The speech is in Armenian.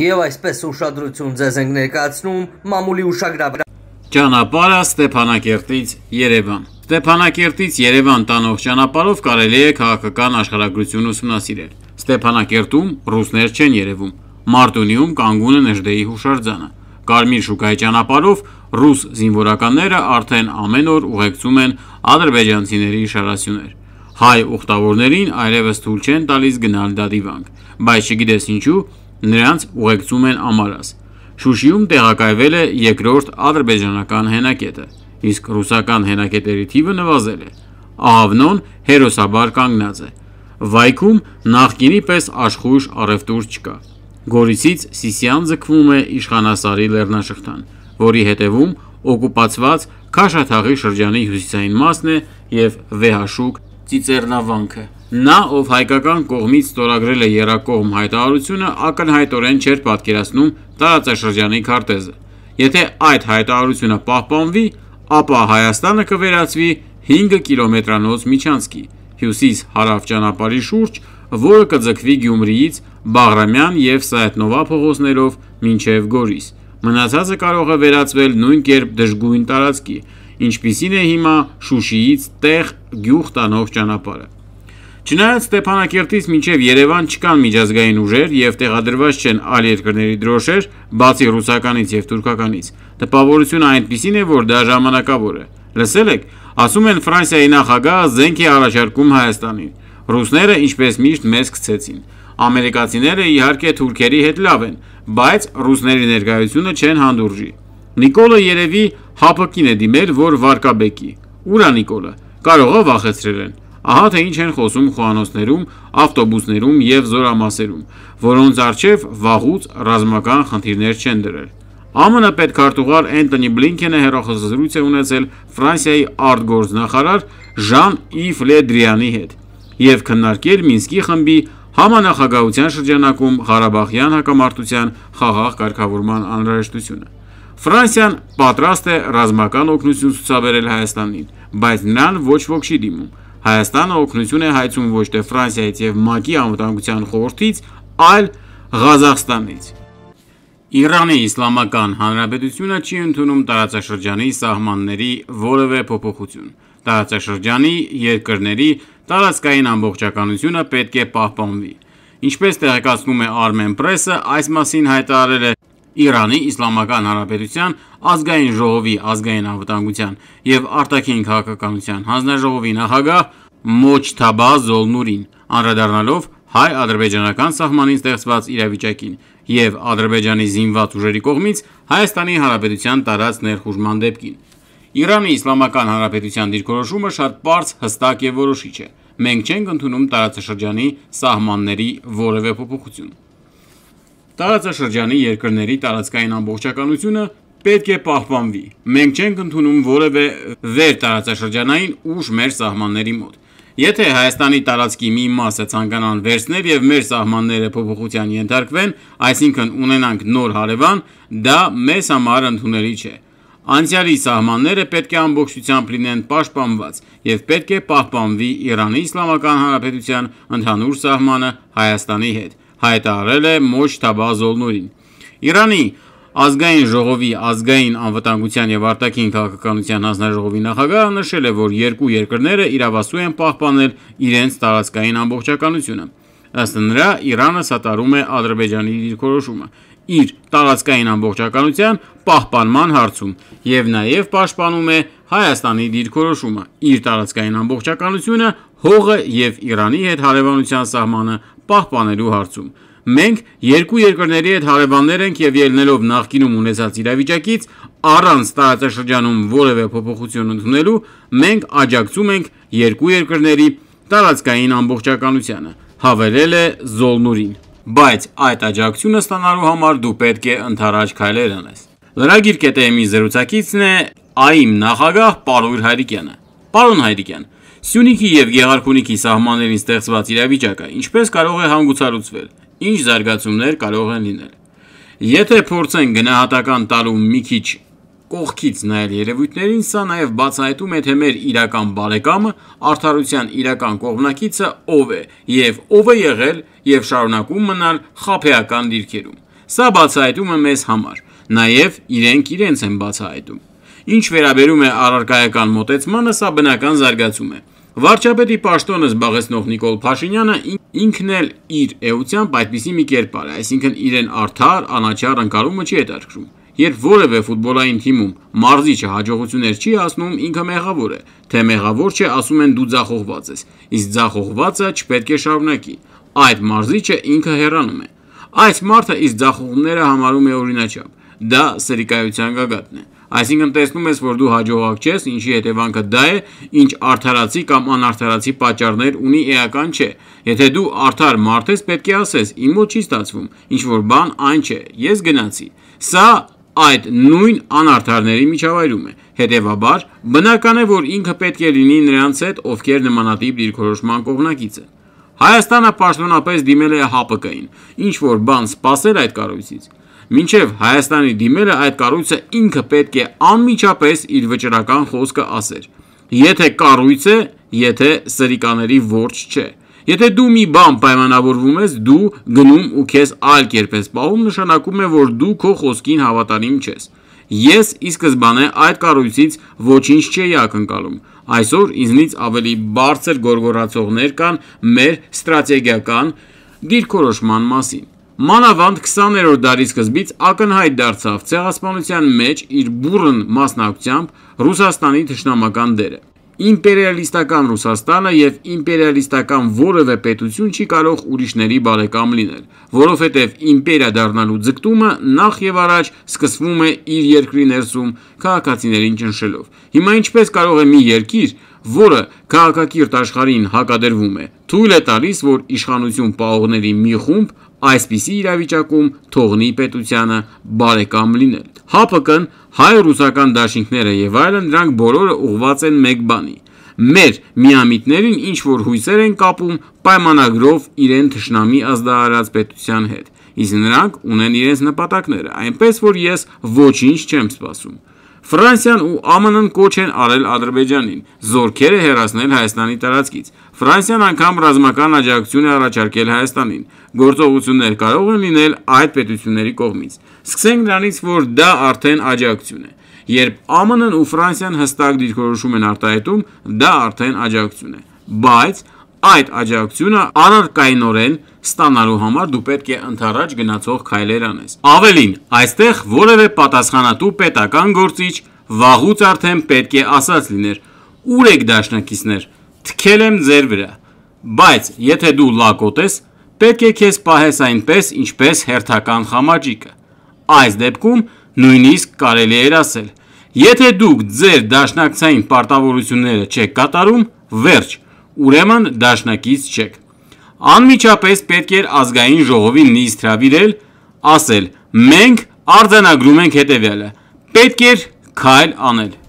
Եվ այսպես ուշադրություն ձեզ ենք ներկացնում մամուլի ուշագրավրա։ Ճանապարհը Ստեփանակերտից Երևան։ Ստեփանակերտից Երևան տանող ճանապարհով կարելի է քաղաքական աշխարհագրություն ուսումնասիրել։ Ստեփանակերտում ռուսներ չեն երևում։ Մարտունիում կանգուն է Նժդեի հուշարձանը։ Կարմիր շուկայի ճանապարհով ռուս զինվորականները արդեն ամեն օր ուղեկցում են ադրբեջանցիների իշարասյուներ։ Հայ ուխտավորներին այլևս թույլ չեն տալիս գնալ դադիվանք, բայց չգիտես ինչու Նրանց ուղեկցում են Ամարաս։ Շուշիում տեղակայվել է երկրորդ ադրբեջանական հենակետը, իսկ ռուսական հենակետերի թիվը նվազել է։ Ահավնոն հերոսաբար կանգնած է։ Վայքում նախկինի պես աշխույժ առևտուր չկա։ Գորիսից Սիսիան ձգվում է Իշխանասարի լեռնաշղթան, որի հետևում օկուպացված Քաշաթաղի շրջանի հյուսիսային մասն է եւ Վեհաշուկ Ծիծեռնավանքը։ Նա, ով հայկական կողմից ստորագրել է երակողմ հայտարարությունը, ակնհայտորեն չէր պատկերացնում տարածաշրջանի քարտեզը։ Եթե այդ հայտարարությունը պահպանվի, ապա Հայաստանը կվերածվի 5 կիլոմետրանոց միջանցքի՝ հյուսիս-հարավ ճանապարհի շուրջ, որը կձգվի Գյումրիից Բաղրամյան և Սայաթնովա փողոցներով մինչև Գորիս։ Մնացածը կարող է վերածվել նույն կերպ դժգույն տարածքի, ինչպիսին է հիմա Շուշիից տեղ գյուղ տանող ճանապարհը։ Չնայած Ստեփանակերտից մինչև Երևան չկան միջազգային ուժեր եւ տեղադրված չեն այլ երկրների դրոշեր, բացի ռուսականից եւ թուրքականից, տպավորությունը այնպիսին է, որ դա ժամանակավոր է։ Լսել եք, ասում են Ֆրանսիայի նախագահը զենք է առաջարկում Հայաստանին։ Ռուսները ինչպես միշտ մեզ գցեցին։ Ամերիկացիները իհարկե թուրքերի հետ լավ են, բայց ռուսների ներկայությունը չեն հանդուրժի։ Նիկոլը երևի հապկին է դիմել, որ Վարկաբեկի։ Ուրա Նիկոլը, կարողա վախեցրել են։ Ահա թե ինչ են խոսում խոհանոցներում, ավտոբուսներում եւ զորամասերում, որոնց արչեւ վաղուց ռազմական խնդիրներ չեն դրել։ ԱՄՆ պետք արտուղար Էնտոնի Բլինքենը հերոխոսզրույց է ունեցել Ֆրանսիայի արտգործնախարար Ժան Իվ Լեդրիանի հետ եւ քննարկել Մինսկի խմբի համանախագահության շրջանակում Ղարաբաղյան հակամարտության խաղաղ կարգավորման անհրաժեշտությունը։ Ֆրանսիան պատրաստ է ռազմական օգնություն ցուցաբերել Հայաստանին, բայց նրան ոչ ոք չի դիմում։ Հայաստանը օգնություն է հայցում ոչ թե Ֆրանսիայից եւ ՄԱԿ-ի անվտանգության խորհրդից, այլ Ղազախստանից։ Իրանի Իսլամական Հանրապետությունը չի ընդունում տարածաշրջանի սահմանների որևէ փոփոխություն։ Տարածաշրջանի երկրների տարածքային ամբողջականությունը պետք է պահպանվի։ Ինչպես տեղեկացնում է Armenpress-ը, այս մասին հայտարարել է Իրանի Իսլամական Հանրապետության ազգային ժողովի ազգային անվտանգության և արտաքին քաղաքականության հանձնաժողովի նախագահ Մոջթաբա Զոլնուրին, անդրադառնալով հայ-ադրբեջանական սահմանին ստեղծված իրավիճակին և Ադրբեջանի զինված ուժերի կողմից Հայաստանի Հանրապետության տարած ներխուժման դեպքին: Իրանի Իսլամական Հանրապետության դիրքորոշումը շատ պարզ, հստակ և որոշիչ է. «Մենք չենք ընդունում տարածաշրջանի սահմանների որևէ փոփոխություն»: Տարածաշրջանի երկրների տարածքային ամբողջականությունը պետք է պահպանվի։ Մենք չենք ընդունում որևէ վեր տարածաշրջանային ուժ մեր սահմանների մոտ։ Եթե Հայաստանի տարածքի մի մասը ցանկանան վերցնել եւ մեր սահմանները փոփոխության ենթարկվեն, այսինքն ունենանք նոր հարևան, դա մեզ համար ընդունելի չէ։ Անցյալի սահմանները պետք է ամբողջությամբ լինեն պաշտպանված եւ պետք է պահպանվի Իրանի Իսլամական Հանրապետության ընդհանուր սահմանը Հայաստանի հետ հայտարարել է Մոջթաբա Զոլնուրին։ Իրանի ազգային ժողովի ազգային անվտանգության և արտաքին քաղաքականության հանձնաժողովի նախագահը նշել է, որ երկու երկրները իրավասու են պահպանել իրենց տարածքային ամբողջականությունը։ Ըստ նրա, Իրանը սատարում է Ադրբեջանի դիրքորոշումը իր տարածքային ամբողջականության պահպանման հարցում և նաև պաշտպանում է Հայաստանի դիրքորոշումը, իր տարածքային ամբողջականությունը, հողը և Իրանի հետ հարևանության սահմանը պահպանելու հարցում։ Մենք երկու երկրների հետ հարևաններ ենք և ելնելով նախկինում ունեցած իրավիճակից, առանց տարածաշրջանում որևէ փոփոխություն ընդունելու, մենք աջակցում ենք երկու երկրների տարածքային ամբողջականությանը»,- հավելել է Զոլնուրին: Բայց այդ աջակցությունը ստանալու համար դու պետք է ընդառաջ քայլեր անես: Lragir.am-ի զրուցակիցն է «AIM» նախագահ Պարույր Հայրիկյանը: Պարոն Հայրիկյան, Սյունիքի եւ Գեղարքունիքի սահմաններին ստեղծված իրավիճակը ինչպես կարող է հանգուցալուծվել, ինչ զարգացումներ կարող են լինել։ Եթե փորձեն գնահատական տալու մի քիչ կողքից նայել երևույթներին, սա նաև բացահայտում է, թե մեր իրական բարեկամը, արդարության իրական կողմնակիցը ով է եւ ով է եղել եւ շարունակում մնալ խափեական դիրքերում։ Սա բացահայտում է մեզ համար, նաև իրենք իրենց են բացահայտում։ Ինչ վերաբերում է առարկայական մոտեցմանը, սա բնական զարգացում է։ Վարչապետի պաշտոնը զբաղեցնող Նիկոլ Փաշինյանը ինքն էլ իր էությամբ այդպիսի մի կերպար է, այսինքն իրեն արդար, անաչար ընկալումը չի հետարքրում։ Երբ որևէ ֆուտբոլային թիմում մարզիչը հաջողություններ չի հասնում, ինքը մեղավոր է, թե մեղավոր չէ, ասում են դու ձախողված ես, իսկ ձախողվածը չպետք է շարունակի։ Այդ մարզիչը ինքը հեռանում է։ Այս մարդը իսկ ձախողումները համարում է օրինաչափ դա սրիկայության գագաթն է։ Այսինքն տեսնում ես, որ դու հաջողակ ես, ինչի հետևանքը դա է, ինչ արդարացի կամ անարդարացի պատճառներ ունի էական չէ։ Եթե դու արդար մարդ ես, պետք է ասես, իմ մոտ չի ստացվում, ինչ որ բան այն չէ, ես գնացի։ Սա այդ նույն անարդարների միջավայրում է։ Հետևաբար, բնական է, որ ինքը պետք է լինի նրանց հետ, ովքեր նմանատիպ դիրքորոշման կողմնակից են։ Հայաստանը պաշտոնապես դիմել է ՀԱՊԿ-ին, ինչ որ բան սпасել այդ կառույցից։ Մինչև Հայաստանի դիմելը այդ կառույցը ինքը պետք է անմիջապես իր վճռական խոսքը ասեր։ Եթե կառույց է, եթե սրիկաների ворջ չէ։ Եթե դու մի բան պայմանավորվում ես, դու գնում ու քեզ այլ կերպ ես պահում, նշանակում է, որ դու քո խոսքին հավատարիմ չես։ Ես ի սկզբանե այդ կառույցից ոչինչ չէի ակնկալում։ Այսօր ինձնից ավելի բարձր գորգորացողներ կան մեր ստրատեգիական դիրքորոշման մասին։ Մանավանդ 20-րդ դարի սկզբից ակնհայտ դարձավ ցեղասպանության մեջ իր բուռն մասնակցությամբ Ռուսաստանի թշնամական դերը։ Իմպերիալիստական Ռուսաստանը և իմպերիալիստական որևէ պետություն չի կարող ուրիշների բարեկամ լինել, որովհետև իմպերիա դառնալու ձգտումը նախ և առաջ սկսվում է իր երկրի ներսում քաղաքացիներին ճնշելով։ Հիմա ինչպես կարող է մի երկիր, որը քաղաքակիրթ աշխարհին հակադրվում է, թույլ է տալիս, որ իշխանություն պահողների մի խումբ այսպիսի իրավիճակում թողնի պետությանը բարեկամ լինել։ ՀԱՊԿ-ն, հայ-ռուսական դաշինքները եւ այլն դրանք բոլորը ուղղված են մեկ բանի՝ մեր միամիտներին ինչ որ հույսեր են կապում պայմանագրով իրեն թշնամի ազդարարած պետության հետ։ Իսկ նրանք ունեն իրենց նպատակները, այնպես որ ես ոչինչ չեմ սպասում։ Ֆրանսիան ու ԱՄՆ-ն կոչ են արել Ադրբեջանին զորքերը հեռացնել Հայաստանի տարածքից։ Ֆրանսիան անգամ ռազմական աջակցություն է առաջարկել Հայաստանին։ Գործողություններ կարող են լինել այդ պետությունների կողմից։ Սկսենք նրանից, որ դա արդեն աջակցություն է։ Երբ ԱՄՆ-ն ու Ֆրանսիան հստակ դիրքորոշում են արտահայտում, դա արդեն աջակցություն է։ Բայց Այդ աջակցությունը առարկայնորեն ստանալու համար դու պետք է ընդառաջ գնացող քայլեր անես։ Ավելին, այստեղ որևէ պատասխանատու պետական գործիչ վաղուց արդեն պետք է ասած լիներ. «Ուր եք դաշնակիցներ, թքել եմ ձեր վրա»։ Բայց եթե դու լակոտ ես, պետք է քեզ պահես այնպես, ինչպես հերթական խամաճիկը։ Այս դեպքում նույնիսկ կարելի էր ասել. եթե դուք ձեր դաշնակցային պարտավորությունները չեք կատարում, վերջ, ուրեմն դաշնակից չեք։ Անմիջապես պետք էր ազգային ժողովին նիստ հրավիրել, ասել. «Մենք արձանագրում ենք հետևյալը. պետք էր քայլ անել»։